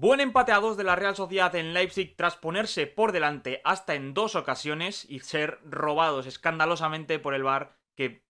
Buen empate a dos de la Real Sociedad en Leipzig tras ponerse por delante hasta en dos ocasiones y ser robados escandalosamente por el VAR que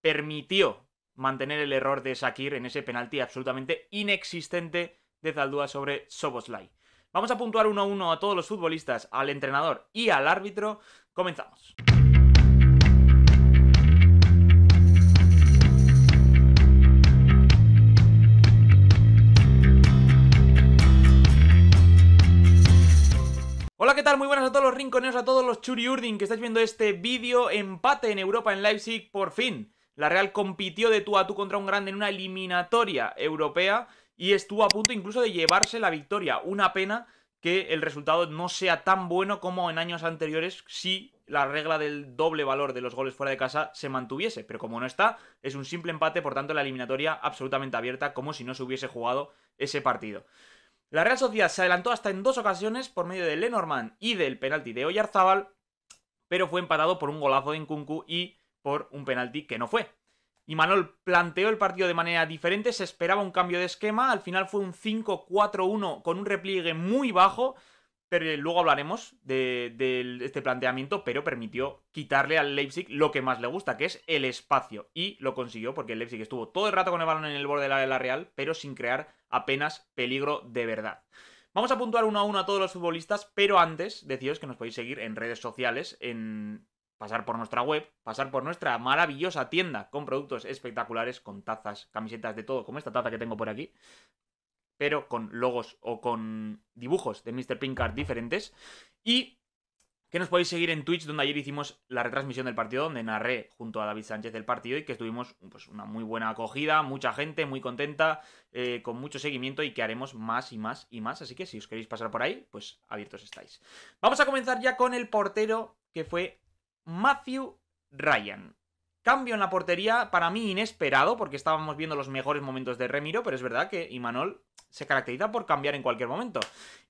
permitió mantener el error de Sakir en ese penalti absolutamente inexistente de Zaldúa sobre Soboslai. Vamos a puntuar uno a uno a todos los futbolistas, al entrenador y al árbitro. Comenzamos. Hola, ¿qué tal? Muy buenas a todos los rinconeros, a todos los churiurdin que estáis viendo este vídeo. Empate en Europa, en Leipzig, por fin. La Real compitió de tú a tú contra un grande en una eliminatoria europea y estuvo a punto incluso de llevarse la victoria. Una pena que el resultado no sea tan bueno como en años anteriores si la regla del doble valor de los goles fuera de casa se mantuviese. Pero como no está, es un simple empate, por tanto la eliminatoria absolutamente abierta, como si no se hubiese jugado ese partido. La Real Sociedad se adelantó hasta en dos ocasiones por medio de Lenormand y del penalti de Oyarzábal, pero fue empatado por un golazo de Nkunku y por un penalti que no fue. Y Manol planteó el partido de manera diferente, se esperaba un cambio de esquema, al final fue un 5-4-1 con un repliegue muy bajo, pero luego hablaremos de, este planteamiento, pero permitió quitarle al Leipzig lo que más le gusta, que es el espacio. Y lo consiguió porque el Leipzig estuvo todo el rato con el balón en el borde de la Real, pero sin crear apenas peligro de verdad. Vamos a puntuar uno a uno a todos los futbolistas, pero antes deciros que nos podéis seguir en redes sociales, en pasar por nuestra web, pasar por nuestra maravillosa tienda con productos espectaculares, con tazas, camisetas, de todo, como esta taza que tengo por aquí, pero con logos o con dibujos de Mr. Pinkard diferentes. Y que nos podéis seguir en Twitch, donde ayer hicimos la retransmisión del partido, donde narré junto a David Sánchez del partido y que estuvimos pues, una muy buena acogida, mucha gente muy contenta, eh, con mucho seguimiento y que haremos más y más y más. Así que si os queréis pasar por ahí, pues abiertos estáis. Vamos a comenzar ya con el portero que fue Matthew Ryan. Cambio en la portería, para mí inesperado, porque estábamos viendo los mejores momentos de Remiro, pero es verdad que Imanol se caracteriza por cambiar en cualquier momento.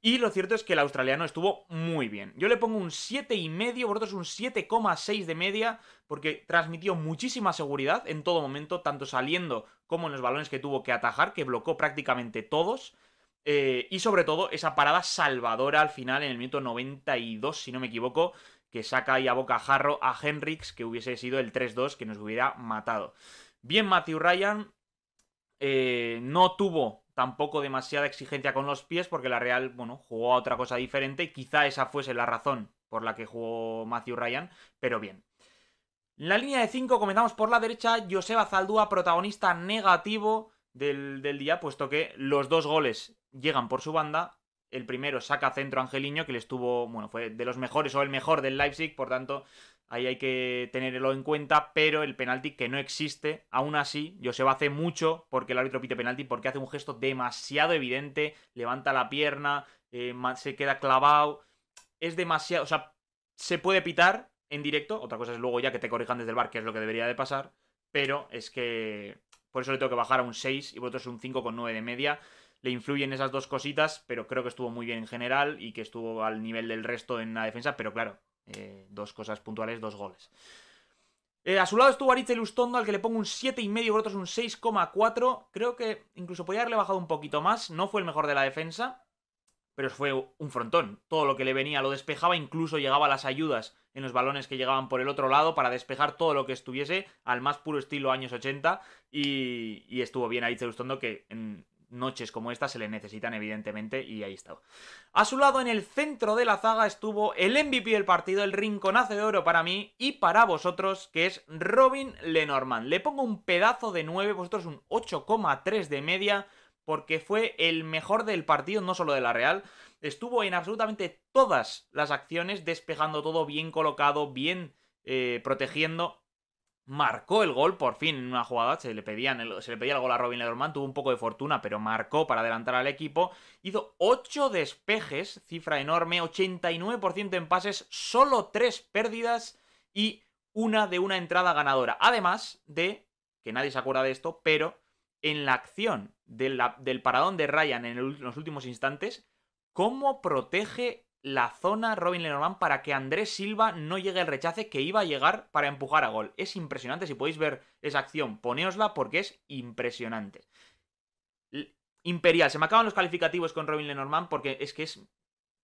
Y lo cierto es que el australiano estuvo muy bien. Yo le pongo un 7,5, es un 7,6 de media, porque transmitió muchísima seguridad en todo momento, tanto saliendo como en los balones que tuvo que atajar, que bloqueó prácticamente todos. Eh, y sobre todo esa parada salvadora al final en el minuto 92, si no me equivoco, que saca ahí a Jarro a Henrix, que hubiese sido el 3-2 que nos hubiera matado. Bien, Matthew Ryan eh, no tuvo tampoco demasiada exigencia con los pies, porque la Real, bueno, jugó a otra cosa diferente. Quizá esa fuese la razón por la que jugó Matthew Ryan, pero bien. La línea de 5, comentamos por la derecha, Joseba Zaldúa, protagonista negativo del, del día, puesto que los dos goles llegan por su banda el primero saca centro Angeliño, que le estuvo, bueno, fue de los mejores o el mejor del Leipzig, por tanto, ahí hay que tenerlo en cuenta, pero el penalti que no existe, aún así, Joseba hace mucho porque el árbitro pite penalti, porque hace un gesto demasiado evidente, levanta la pierna, eh, se queda clavado, es demasiado, o sea, se puede pitar en directo, otra cosa es luego ya que te corrijan desde el bar, que es lo que debería de pasar, pero es que por eso le tengo que bajar a un 6 y vosotros un 5,9 de media le influyen esas dos cositas, pero creo que estuvo muy bien en general y que estuvo al nivel del resto en la defensa, pero claro, eh, dos cosas puntuales, dos goles. Eh, a su lado estuvo Aritz Lustondo, al que le pongo un 7,5, por otros un 6,4. Creo que incluso podía haberle bajado un poquito más. No fue el mejor de la defensa, pero fue un frontón. Todo lo que le venía lo despejaba, incluso llegaba a las ayudas en los balones que llegaban por el otro lado para despejar todo lo que estuviese al más puro estilo años 80. Y, estuvo bien Aritz Lustondo, que en, noches como esta se le necesitan evidentemente y ahí está. A su lado en el centro de la zaga estuvo el MVP del partido, el hace de oro para mí y para vosotros que es Robin Lenormand. Le pongo un pedazo de 9, vosotros un 8,3 de media porque fue el mejor del partido, no solo de la Real. Estuvo en absolutamente todas las acciones, despejando todo bien colocado, bien eh, protegiendo marcó el gol por fin en una jugada, se le, se le pedía el gol a Robin Lederman, tuvo un poco de fortuna, pero marcó para adelantar al equipo, hizo 8 despejes, cifra enorme, 89% en pases, solo 3 pérdidas y una de una entrada ganadora. Además de, que nadie se acuerda de esto, pero en la acción del paradón de Ryan en los últimos instantes, cómo protege la zona Robin Lenormand para que Andrés Silva no llegue el rechace que iba a llegar para empujar a gol. Es impresionante, si podéis ver esa acción, poneosla porque es impresionante. Imperial, se me acaban los calificativos con Robin Lenormand porque es que es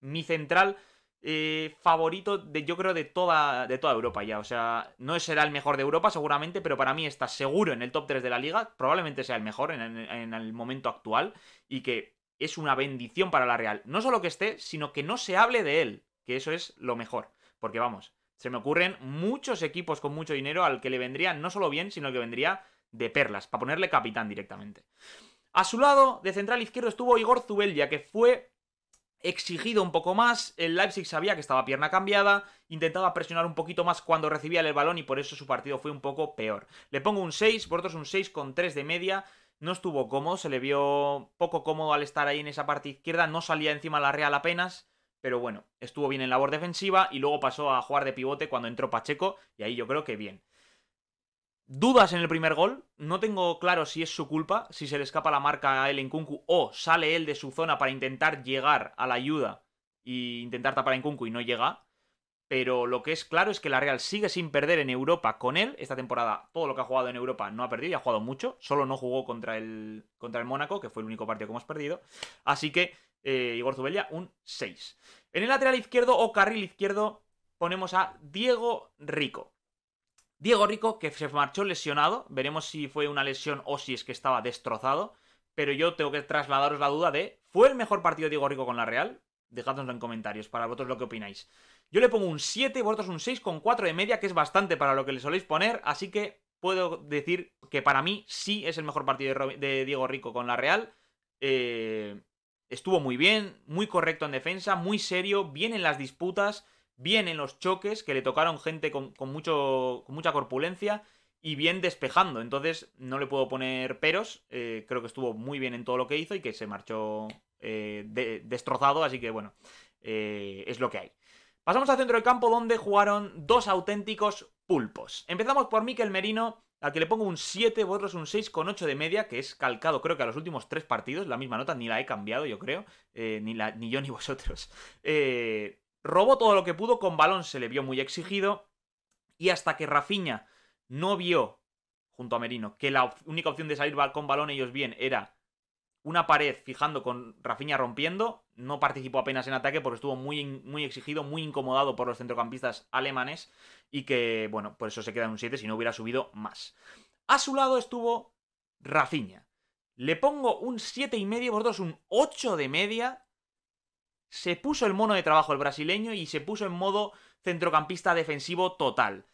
mi central eh, favorito de yo creo de toda, de toda Europa ya. O sea, no será el mejor de Europa seguramente, pero para mí está seguro en el top 3 de la liga, probablemente sea el mejor en el momento actual y que es una bendición para la Real. No solo que esté, sino que no se hable de él, que eso es lo mejor. Porque vamos, se me ocurren muchos equipos con mucho dinero al que le vendría no solo bien, sino que vendría de perlas, para ponerle capitán directamente. A su lado, de central izquierdo, estuvo Igor ya que fue exigido un poco más, el Leipzig sabía que estaba pierna cambiada, intentaba presionar un poquito más cuando recibía el balón y por eso su partido fue un poco peor. Le pongo un 6, otros un 6 con 3 de media, no estuvo cómodo, se le vio poco cómodo al estar ahí en esa parte izquierda, no salía encima la Real apenas, pero bueno, estuvo bien en labor defensiva y luego pasó a jugar de pivote cuando entró Pacheco y ahí yo creo que bien. Dudas en el primer gol, no tengo claro si es su culpa, si se le escapa la marca a él en Kunku o sale él de su zona para intentar llegar a la ayuda e intentar tapar en Kunku y no llega pero lo que es claro es que la Real sigue sin perder en Europa con él. Esta temporada todo lo que ha jugado en Europa no ha perdido y ha jugado mucho. Solo no jugó contra el, contra el Mónaco, que fue el único partido que hemos perdido. Así que eh, Igor Zubella, un 6. En el lateral izquierdo o carril izquierdo ponemos a Diego Rico. Diego Rico que se marchó lesionado. Veremos si fue una lesión o si es que estaba destrozado. Pero yo tengo que trasladaros la duda de, ¿fue el mejor partido de Diego Rico con la Real? Dejadnoslo en comentarios para vosotros lo que opináis. Yo le pongo un 7, vosotros un 6 con 4 de media, que es bastante para lo que le soléis poner, así que puedo decir que para mí sí es el mejor partido de Diego Rico con la Real. Eh, estuvo muy bien, muy correcto en defensa, muy serio, bien en las disputas, bien en los choques, que le tocaron gente con, mucho, mucha corpulencia y bien despejando. Entonces no le puedo poner peros, eh, creo que estuvo muy bien en todo lo que hizo y que se marchó eh, destrozado, así que bueno, eh, es lo que hay. Pasamos al centro del campo donde jugaron dos auténticos pulpos. Empezamos por Miquel Merino, al que le pongo un 7, vosotros un 6,8 de media, que es calcado creo que a los últimos tres partidos, la misma nota, ni la he cambiado yo creo, eh, ni, la, ni yo ni vosotros. robó todo lo que pudo, con balón se le vio muy exigido, y hasta que Rafiña no vio, junto a Merino, que la única opción de salir con balón ellos bien era una pared fijando con Rafinha rompiendo. No participó apenas en ataque porque estuvo muy, muy exigido, muy incomodado por los centrocampistas alemanes. Y que, bueno, por eso se queda en un 7 si no hubiera subido más. A su lado estuvo Rafinha. Le pongo un y 7,5, dos, un 8 de media. Se puso el mono de trabajo el brasileño y se puso en modo centrocampista defensivo total.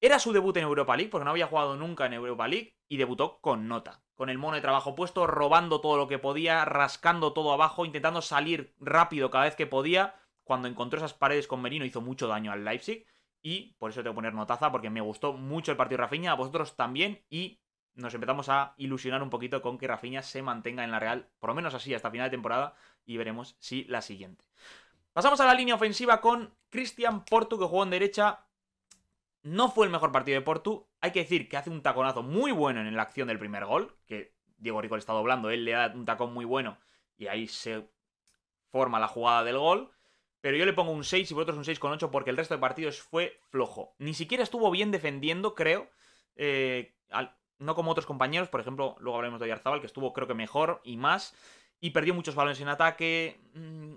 Era su debut en Europa League, porque no había jugado nunca en Europa League, y debutó con nota con el mono de trabajo puesto, robando todo lo que podía, rascando todo abajo, intentando salir rápido cada vez que podía. Cuando encontró esas paredes con Merino hizo mucho daño al Leipzig. Y por eso tengo que poner notaza, porque me gustó mucho el partido de a vosotros también. Y nos empezamos a ilusionar un poquito con que Rafinha se mantenga en la Real, por lo menos así, hasta final de temporada. Y veremos si la siguiente. Pasamos a la línea ofensiva con Cristian Porto, que jugó en derecha, no fue el mejor partido de Portu. Hay que decir que hace un taconazo muy bueno en la acción del primer gol, que Diego Rico le está doblando, él le da un tacón muy bueno y ahí se forma la jugada del gol. Pero yo le pongo un 6 y vosotros un con 6,8 porque el resto de partidos fue flojo. Ni siquiera estuvo bien defendiendo, creo. Eh, no como otros compañeros, por ejemplo, luego hablaremos de Yarzábal, que estuvo creo que mejor y más. Y perdió muchos balones en ataque. Mm,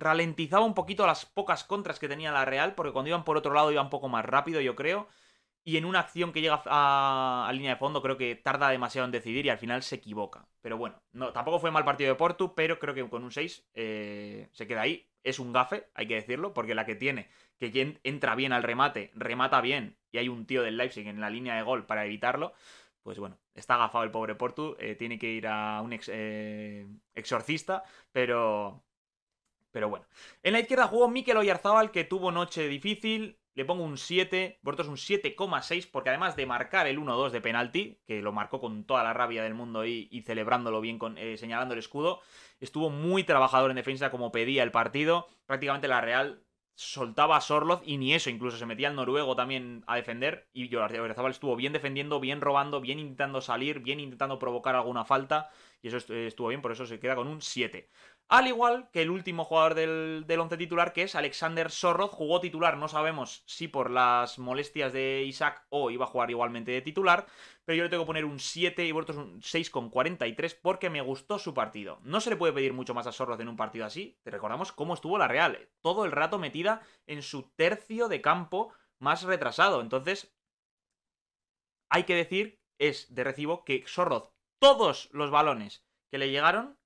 ralentizaba un poquito las pocas contras que tenía la Real, porque cuando iban por otro lado iba un poco más rápido, yo creo. Y en una acción que llega a, línea de fondo, creo que tarda demasiado en decidir y al final se equivoca. Pero bueno, no, tampoco fue mal partido de Portu, pero creo que con un 6 eh, se queda ahí. Es un gafe, hay que decirlo, porque la que tiene, que entra bien al remate, remata bien, y hay un tío del Leipzig en la línea de gol para evitarlo. Pues bueno, está gafado el pobre Portu, eh, tiene que ir a un eh, exorcista, pero pero bueno. En la izquierda jugó Mikel Oyarzábal, que tuvo noche difícil. Le pongo un 7, es un 7,6, porque además de marcar el 1-2 de penalti, que lo marcó con toda la rabia del mundo y, celebrándolo bien, con, eh, señalando el escudo, estuvo muy trabajador en defensa como pedía el partido. Prácticamente la Real soltaba a Sorloz y ni eso, incluso se metía el noruego también a defender. Y Oyarzábal estuvo bien defendiendo, bien robando, bien intentando salir, bien intentando provocar alguna falta. Y eso estuvo bien, por eso se queda con un 7. Al igual que el último jugador del, 11 once titular, que es Alexander Sorroz, jugó titular, no sabemos si por las molestias de Isaac o iba a jugar igualmente de titular, pero yo le tengo que poner un 7 y vueltos un 6,43 porque me gustó su partido. No se le puede pedir mucho más a Sorroz en un partido así, te recordamos cómo estuvo la Real, eh, todo el rato metida en su tercio de campo más retrasado, entonces hay que decir, es de recibo que Sorroz, todos los balones que le llegaron,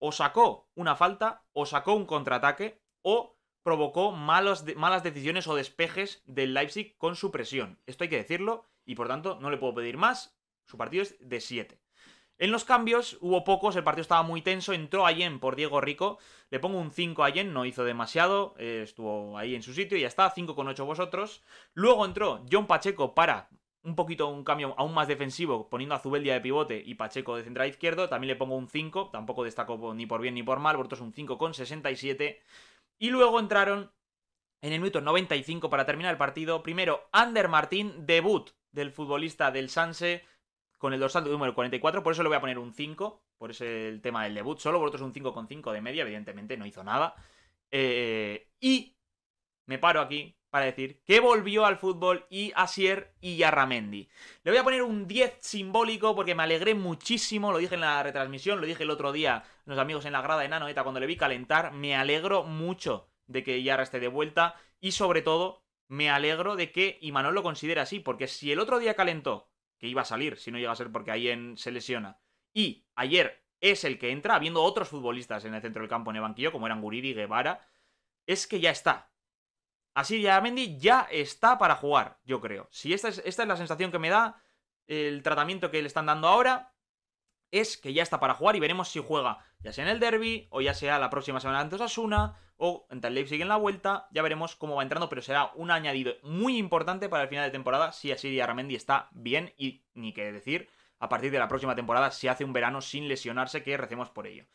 o sacó una falta, o sacó un contraataque, o provocó malas decisiones o despejes del Leipzig con su presión. Esto hay que decirlo, y por tanto no le puedo pedir más. Su partido es de 7. En los cambios hubo pocos, el partido estaba muy tenso, entró Allen por Diego Rico, le pongo un 5 a Allen, no hizo demasiado, eh, estuvo ahí en su sitio y ya está, 5 con 8 vosotros. Luego entró John Pacheco para un poquito un cambio aún más defensivo, poniendo a Zubeldia de pivote y Pacheco de central izquierdo. También le pongo un 5, tampoco destaco ni por bien ni por mal, por un 5 con 67. Y luego entraron en el minuto 95 para terminar el partido. Primero, Ander Martín, debut del futbolista del Sanse con el dorsal número 44, por eso le voy a poner un 5, por ese el tema del debut solo, por otro es un 5 de media, evidentemente no hizo nada. Eh, y me paro aquí para decir que volvió al fútbol y Asier y Ramendi. Le voy a poner un 10 simbólico porque me alegré muchísimo, lo dije en la retransmisión, lo dije el otro día, los amigos en la grada de Nanoeta, cuando le vi calentar, me alegro mucho de que Yarra esté de vuelta y sobre todo me alegro de que Imanol lo considere así, porque si el otro día calentó, que iba a salir, si no llega a ser porque ahí se lesiona, y ayer es el que entra, habiendo otros futbolistas en el centro del campo en el banquillo, como eran y Guevara, es que ya está, Así ya ya está para jugar, yo creo. Si esta es, esta es la sensación que me da, el tratamiento que le están dando ahora es que ya está para jugar y veremos si juega, ya sea en el derby o ya sea la próxima semana ante Osasuna o en el sigue en la vuelta, ya veremos cómo va entrando, pero será un añadido muy importante para el final de temporada si así Aramendi está bien y ni que decir, a partir de la próxima temporada si hace un verano sin lesionarse que recemos por ello.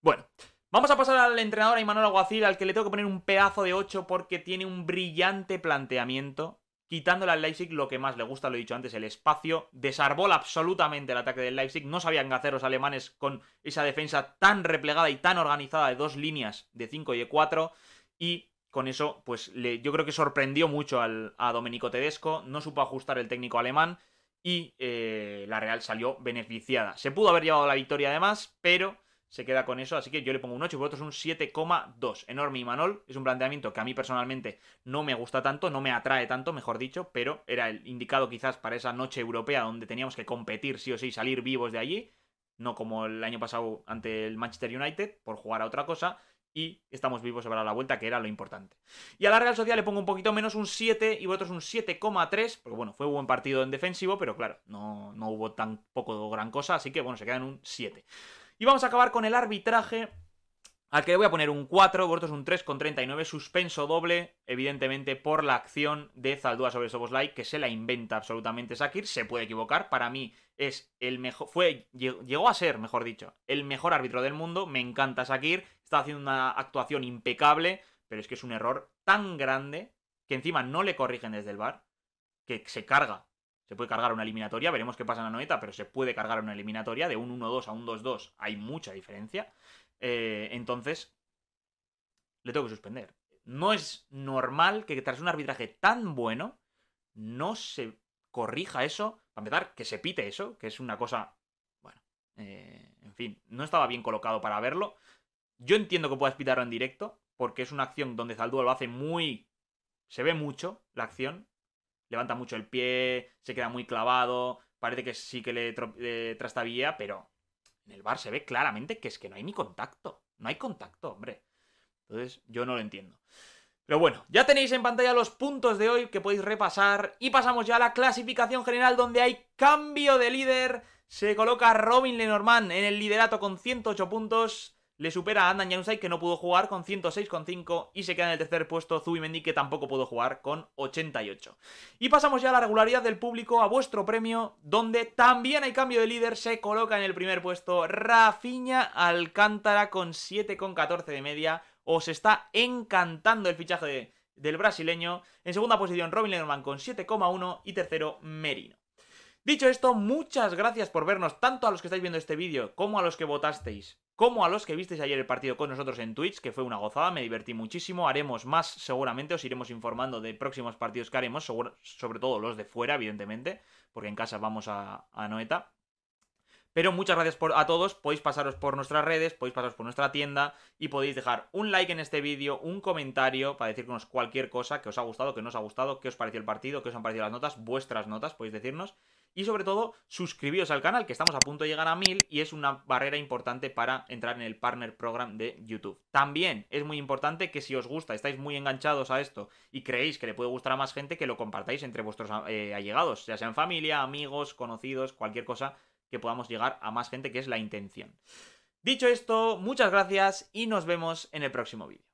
Bueno, Vamos a pasar al entrenador, a Imanol Aguacil, al que le tengo que poner un pedazo de 8 porque tiene un brillante planteamiento. Quitándole al Leipzig lo que más le gusta, lo he dicho antes, el espacio. Desarbola absolutamente el ataque del Leipzig. No sabían qué hacer los alemanes con esa defensa tan replegada y tan organizada de dos líneas de 5 y de 4. Y con eso, pues yo creo que sorprendió mucho al, a Domenico Tedesco. No supo ajustar el técnico alemán y eh, la Real salió beneficiada. Se pudo haber llevado la victoria además, pero se queda con eso, así que yo le pongo un 8 y vosotros un 7,2. Enorme y Manol es un planteamiento que a mí personalmente no me gusta tanto, no me atrae tanto, mejor dicho, pero era el indicado quizás para esa noche europea donde teníamos que competir sí o sí, salir vivos de allí, no como el año pasado ante el Manchester United por jugar a otra cosa. Y estamos vivos para la vuelta, que era lo importante. Y a la Real Social le pongo un poquito menos, un 7, y vosotros un 7,3, porque bueno, fue un buen partido en defensivo, pero claro, no, no hubo tampoco gran cosa, así que bueno, se queda en un 7. Y vamos a acabar con el arbitraje, al que le voy a poner un 4, vosotros un 3 con 39, suspenso doble, evidentemente por la acción de Zaldúa sobre Soboslai, que se la inventa absolutamente Sakir, se puede equivocar, para mí es el mejor, fue, llegó a ser, mejor dicho, el mejor árbitro del mundo, me encanta Sakir, está haciendo una actuación impecable, pero es que es un error tan grande que encima no le corrigen desde el bar, que se carga se puede cargar una eliminatoria, veremos qué pasa en la noeta, pero se puede cargar una eliminatoria. De un 1-2 a un 2-2 hay mucha diferencia. Eh, entonces, le tengo que suspender. No es normal que tras un arbitraje tan bueno no se corrija eso. A empezar, que se pite eso, que es una cosa... Bueno, eh, en fin, no estaba bien colocado para verlo. Yo entiendo que puedas pitarlo en directo, porque es una acción donde Zaldúa lo hace muy... Se ve mucho la acción, levanta mucho el pie, se queda muy clavado, parece que sí que le, trastabilla, pero en el bar se ve claramente que es que no hay ni contacto. No hay contacto, hombre. Entonces, yo no lo entiendo. Pero bueno, ya tenéis en pantalla los puntos de hoy que podéis repasar. Y pasamos ya a la clasificación general donde hay cambio de líder. Se coloca Robin Lenormand en el liderato con 108 puntos. Le supera a Andan Januzaj que no pudo jugar con 106,5 y se queda en el tercer puesto Zubimendi que tampoco pudo jugar con 88. Y pasamos ya a la regularidad del público, a vuestro premio, donde también hay cambio de líder, se coloca en el primer puesto Rafinha Alcántara con 7,14 de media. Os está encantando el fichaje del brasileño. En segunda posición Robin Lenormand con 7,1 y tercero Merino. Dicho esto, muchas gracias por vernos, tanto a los que estáis viendo este vídeo como a los que votasteis como a los que visteis ayer el partido con nosotros en Twitch, que fue una gozada, me divertí muchísimo. Haremos más seguramente, os iremos informando de próximos partidos que haremos, sobre todo los de fuera, evidentemente, porque en casa vamos a, Noeta. Pero muchas gracias a todos, podéis pasaros por nuestras redes, podéis pasaros por nuestra tienda y podéis dejar un like en este vídeo, un comentario para decirnos cualquier cosa que os ha gustado, que no os ha gustado, qué os pareció el partido, qué os han parecido las notas, vuestras notas, podéis decirnos y sobre todo suscribíos al canal que estamos a punto de llegar a mil y es una barrera importante para entrar en el Partner Program de YouTube. También es muy importante que si os gusta, estáis muy enganchados a esto y creéis que le puede gustar a más gente, que lo compartáis entre vuestros eh, allegados, ya sean familia, amigos, conocidos, cualquier cosa que podamos llegar a más gente, que es la intención. Dicho esto, muchas gracias y nos vemos en el próximo vídeo.